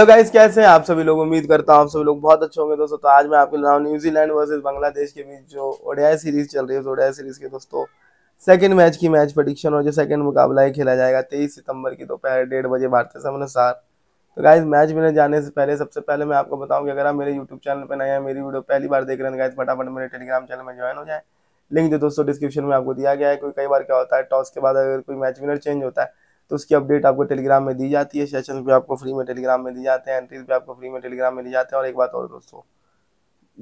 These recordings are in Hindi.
हेलो गाइस कैसे हैं आप सभी लोग उम्मीद करता हूँ आप सभी लोग बहुत अच्छे होंगे दोस्तों तो आज मैं आपके लिए न्यूजीलैंड वर्सेस बांग्लादेश के बीच जो ओडिया सीरीज चल रही है ओडिया सीरीज के दोस्तों सेकंड मैच की मैच प्रडिक्शन और जो सेकंड मुकाबला है खेला जाएगा तेईस सितंबर की दोपहर डेढ़ बजे भारतीय समय अनुसार तो गाइज मैच मिलने जाने से पहले सबसे पहले मैं आपको बताऊँ अगर आप मेरे यूट्यूब चैनल पर नए हैं मेरी वीडियो पहली बार देख रहे हैं गाइज तो फटाफट मेरे टेलीग्राम चैनल में ज्वाइन हो जाए लिंक जो दोस्तों डिस्क्रिप्शन में आपको दिया गया है कोई कई बार क्या होता है टॉस के बाद अगर कोई मैच विनर चेंज होता है तो उसकी अपडेट आपको टेलीग्राम में दी जाती है सेशन भी आपको फ्री में टेलीग्राम में दी जाते हैं एंट्रीज भी आपको फ्री में टेलीग्राम में दी जाते हैं और एक बात और दोस्तों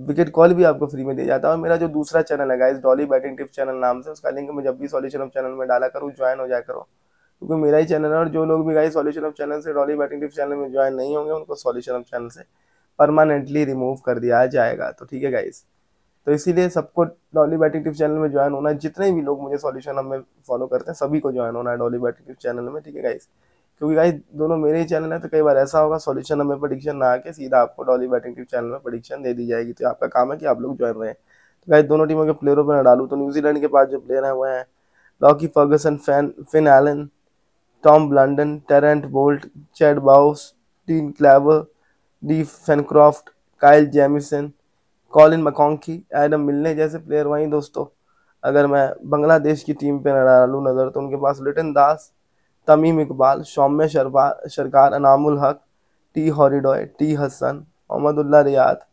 विकेट कॉल भी आपको फ्री में दिया जाता है और मेरा जो दूसरा चैनल है guys Dolly betting tips channel नाम से उसका लिंक मैं जब भी सॉल्यूशन ऑफ चैनल में डाला करूँ ज्वाइन हो जाया करो क्योंकि मेरा ही चैनल है और जो लोग भी गाइस सॉल्यूशन ऑफ चैनल से डॉली बैटिंग टिप्स चैनल में ज्वाइन नहीं होंगे उनको सॉल्यूशन ऑफ चैनल से परमानेंटली रिमूव कर दिया जाएगा तो ठीक है गाइज़ तो इसीलिए सबको डॉली बैटिटिव चैनल में ज्वाइन होना है जितने भी लोग मुझे सॉल्यूशन हमें फॉलो करते हैं सभी को ज्वाइन होना है डॉली बैटिटिव चैनल में ठीक है गाइस क्योंकि गाइस दोनों मेरे ही चैनल है तो कई बार ऐसा होगा सॉल्यूशन हमें प्रडिक्शन ना आके सीधा आपको डॉली बैटिटिव चैनल में प्रडिक्शन दे दी जाएगी तो आपका काम है कि आप लोग ज्वाइन रहे तो गाइस दोनों टीमों के प्लेयरों पर डालू तो न्यूजीलैंड के पास जो प्लेयर हैं वो हैं Lockie Ferguson fan Finn Allen Tom Blundell Trent Boult Chad Bowes Dean Cleaver D Foxcroft Kyle Jamieson Colin McConchie Adam Milne जैसे प्लेयर वहीं दोस्तों अगर मैं बांग्लादेश की टीम पे डालूँ नज़र तो उनके पास लिटिन दास तमीम इकबाल शौम्य शरबा सरकार अनामुल हक टी हॉरीडॉय टी हसन मोहम्मदुल्ला रियाद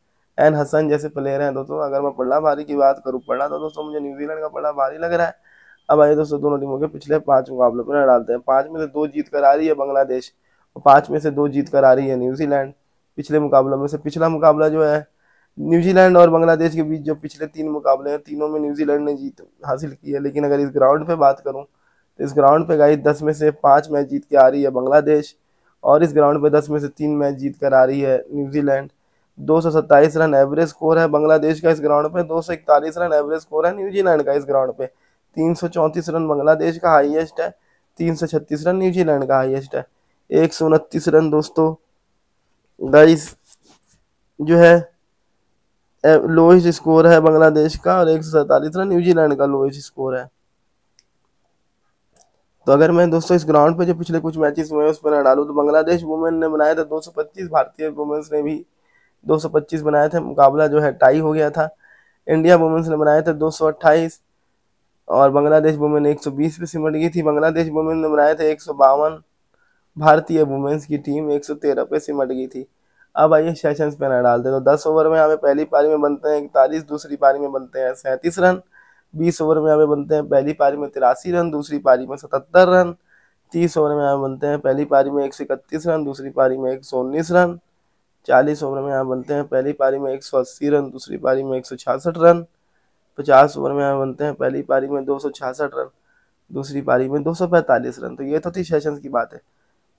एन हसन जैसे प्लेयर हैं दोस्तों अगर मैं पढ़ा भारी की बात करूँ पढ़ा तो दोस्तों मुझे न्यूजीलैंड का पढ़ा भारी लग रहा है अब आइए दोस्तों दोनों टीमों के पिछले पाँच मुकाबलों पर डालते हैं पाँच में से दो जीत कर आ रही है बांग्लादेश और पाँच में से दो जीत कर आ रही है न्यूजीलैंड पिछले मुकाबलों में से पिछला मुकाबला जो है न्यूजीलैंड और बांग्लादेश के बीच जो पिछले तीन मुकाबले हैं तीनों में न्यूजीलैंड ने जीत हासिल की है लेकिन अगर इस ग्राउंड पे बात करूं तो इस ग्राउंड पे गाइस दस में से पाँच मैच जीत के आ रही है बांग्लादेश और इस ग्राउंड पे दस में से तीन मैच जीत कर आ रही है न्यूजीलैंड दो सौ सत्ताईस रन एवरेज स्कोर है बांग्लादेश का इस ग्राउंड पे दो सौ इकतालीस रन एवरेज स्कोर है न्यूजीलैंड का इस ग्राउंड पे तीन सौ चौंतीस रन बांग्लादेश का हाईएस्ट है तीन सौ छत्तीस रन न्यूजीलैंड का हाईएस्ट है एक सौ उनतीस रन दोस्तों गाइस जो है लोएस्ट स्कोर है बांग्लादेश का और एक रन न्यूजीलैंड का लोएस्ट स्कोर है तो अगर मैं दोस्तों इस ग्राउंड पे जो पिछले कुछ मैचेस हुए हैं उस पर ना तो बांग्लादेश वुमेन ने बनाया था 225 भारतीय वुमेन्स ने भी 225 बनाया था मुकाबला जो है टाई हो गया था इंडिया वुमेन्स ने बनाया था 228 और बांग्लादेश वुमेन 120 पे सिमट गई थी बांग्लादेश वुमेन ने बनाया था एक भारतीय वुमेन्स की टीम एक पे सिमट गई थी अब आइए सेशंस पे ना डालते हैं तो दस ओवर में हमें पहली पारी में बनते हैं इकतालीस दूसरी पारी में बनते हैं सैंतीस रन बीस ओवर में हमें बनते हैं पहली पारी में तिरासी रन दूसरी पारी में सतहत्तर रन तीस ओवर में यहाँ बनते हैं पहली पारी में एक सौ इकतीस रन दूसरी पारी में एक सौ उन्नीस रन चालीस ओवर में यहाँ बनते हैं पहली पारी में एक सौ अस्सी रन दूसरी पारी में एक सौ छियासठ रन पचास ओवर में यहाँ बनते हैं पहली पारी में दो सौ छियासठ रन दूसरी पारी में दो सौ पैंतालीस रन तो ये तो थी सेशंस की बात है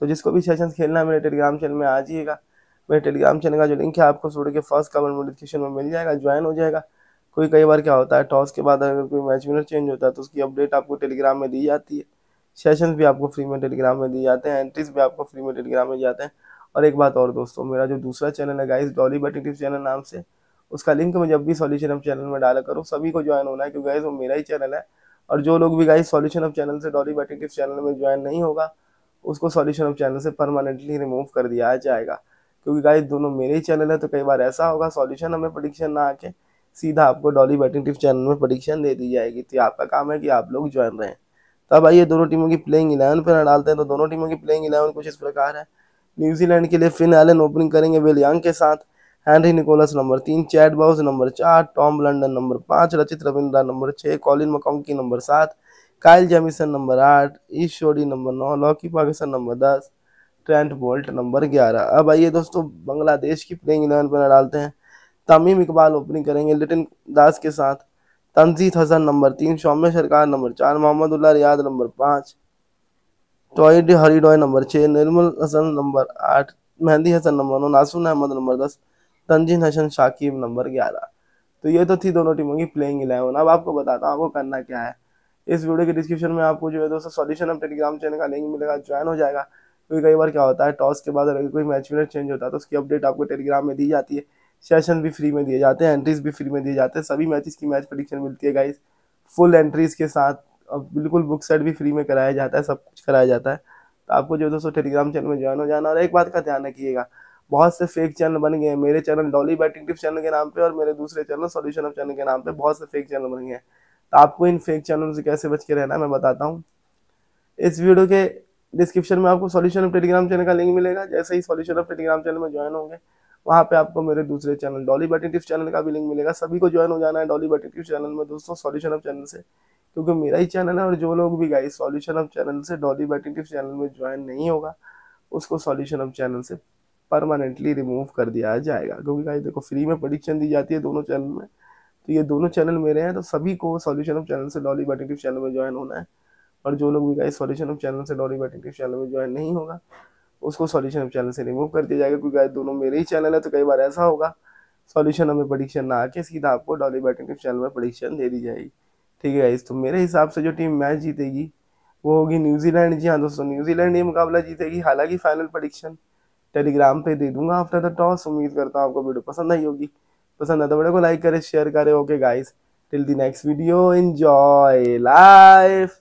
तो जिसको भी सेशंस खेलना मेरे टेलीग्राम चैनल में आ जाइएगा मेरे टेलीग्राम चैनल का जो लिंक है आपको सूर्य के फर्स्ट कमेंट नोटिफिकेशन में मिल जाएगा ज्वाइन हो जाएगा कोई कई बार क्या होता है टॉस के बाद अगर कोई मैच विनर चेंज होता है तो उसकी अपडेट आपको टेलीग्राम में दी जाती है सेशन भी आपको फ्री में टेलीग्राम में दिए जाते हैं एंट्रीज भी आपको फ्री में टेलीग्राम में जाते हैं और एक बात और दोस्तों मेरा जो दूसरा चैनल है guys Dolly betting tips channel नाम से उसका लिंक मैं जब भी सॉल्यूशन ऑफ चैनल में डाला करूँ सभी को ज्वाइन होना है क्योंकि गाइस वो मेरा ही चैनल है और जो लोग भी गाइस सॉल्यूशन ऑफ चैनल से डॉली बैटिंग टिप्स चैनल में ज्वाइन नहीं होगा उसको सॉल्यूशन ऑफ चैनल से परमानेंटली रिमूव कर दिया जाएगा क्योंकि गाइस दोनों मेरे ही चैनल है तो कई बार ऐसा होगा सॉल्यूशन हमें प्रडिक्शन ना आके सीधा आपको डॉली बैटिंग टिप्स चैनल में प्रडिक्शन दे दी जाएगी तो आपका काम है कि आप लोग ज्वाइन रहें तो अब आइए दोनों टीमों की प्लेइंग इलेवन पर डालते हैं तो दोनों टीमों की प्लेइंग इलेवन कुछ इस प्रकार है न्यूजीलैंड के लिए फिन एलन ओपनिंग करेंगे विल यंग के साथ हैनरी निकोलस नंबर तीन चैट बाउस नंबर चार टॉम लंडन नंबर पाँच रचित रविंद्रा नंबर छः कॉलिन मकोंकी नंबर सात काइल जेमिसन नंबर आठ ईश शोडी नंबर नौ लॉकी पाकिस्तान नंबर दस ट्रेंट बोल्ट नंबर ग्यारह अब आइए दोस्तों बांग्लादेश की प्लेइंग इलेवन पर डालते हैं तमीम इकबाल ओपनिंग करेंगे लिटिन दास के साथ तंजीत हसन नंबर तीन शौम्य सरकार नंबर चार मोहम्मद उल्ला रियाद नंबर पाँच टॉयड हरीडॉय नंबर छः निर्मल हसन नंबर आठ मेहंदी हसन नंबर नौ नासून अहमद नंबर दस तंजीन हसन शाकिब नंबर ग्यारह तो ये तो थी दोनों टीमों की प्लेइंग इलेवन अब आपको बताता हूँ आपको करना क्या है इस वीडियो के डिस्क्रिप्शन में आपको जो है दोस्तों सॉल्यूशन हम टेलीग्राम चैनल का लिंक मिलेगा ज्वाइन हो जाएगा क्योंकि कई बार क्या होता है टॉस के बाद अगर कोई मैच विनर चेंज होता है तो उसकी अपडेट आपको टेलीग्राम में दी जाती है सेशन भी फ्री में दिए जाते हैं एंट्रीज भी फ्री में दिए जाते हैं सभी मैचेस की मैच प्रडिक्शन मिलती है गाइज फुल एंट्रीज के साथ और बिल्कुल बुक सेट भी फ्री में कराया जाता है सब कुछ कराया जाता है तो आपको जो दोस्तों टेलीग्राम चैनल में ज्वाइन हो जाना और एक बात का ध्यान रखिएगा बहुत से फेक चैनल बन गए हैं मेरे channel Dolly betting tips channel के नाम पे और मेरे दूसरे चैनल सॉल्यूशन ऑफ चैनल के नाम पे बहुत से फेक चैनल बन गए हैं तो आपको इन फेक चैनल से कैसे बच के रहना मैं बताता हूँ इस वीडियो के डिस्क्रिप्शन में आपको सॉल्यूशन ऑफ टेलीग्राम चैनल का लिंक मिलेगा जैसे ही सॉल्यूशन ऑफ टेलीग्राम चैनल में ज्वाइन होंगे वहाँ पे आपको मेरे दूसरे channel Dolly button tips channel का भी लिंक मिलेगा सभी को ज्वाइन हो जाना है डॉली बटन टिप्स चैनल में दोस्तों सॉल्यूशन ऑफ चैनल से क्योंकि मेरा ही चैनल है और जो लोग भी गाइस सॉल्यूशन ऑफ चैनल से डॉली बटन टिप्स चैनल में ज्वाइन नहीं होगा उसको सॉल्यूशन ऑफ चैनल से परमानेंटली रिमूव कर दिया जाएगा क्योंकि गाइस देखो फ्री में प्रडिक्शन दी जाती है दोनों चैनल में तो ये दोनों चैनल मेरे हैं तो सभी को सॉल्यूशन ऑफ चैनल से डॉली बटन टिप्स चैनल में ज्वाइन होना है और जो लोग भी गाइस सॉल्यूशन ऑफ चैनल से डॉली बैटिंग टिप्स चैनल में ज्वाइन नहीं होगा उसको सॉल्यूशन ऑफ चैनल से रिमूव कर दिया जाएगा क्योंकि गाइस दोनों मेरे ही चैनल है तो कई बार ऐसा होगा सॉल्यूशन हमें परीक्षा ना आके सीधा आपको डॉली बैटिंग टिप्स चैनल में परीक्षण दे दी जाएगी ठीक है गाइस तो मेरे हिसाब से जो टीम मैच जीतेगी वो होगी न्यूजीलैंड जी हाँ दोस्तों न्यूजीलैंड ये मुकाबला जीतेगी हालांकि फाइनल परीक्षण टेलीग्राम पे दे दूंगा आफ्टर द टॉस उम्मीद करता हूँ आपको वीडियो पसंद आई होगी पसंद आता तो वीडियो को लाइक करें शेयर करें okay guys till the next video enjoy life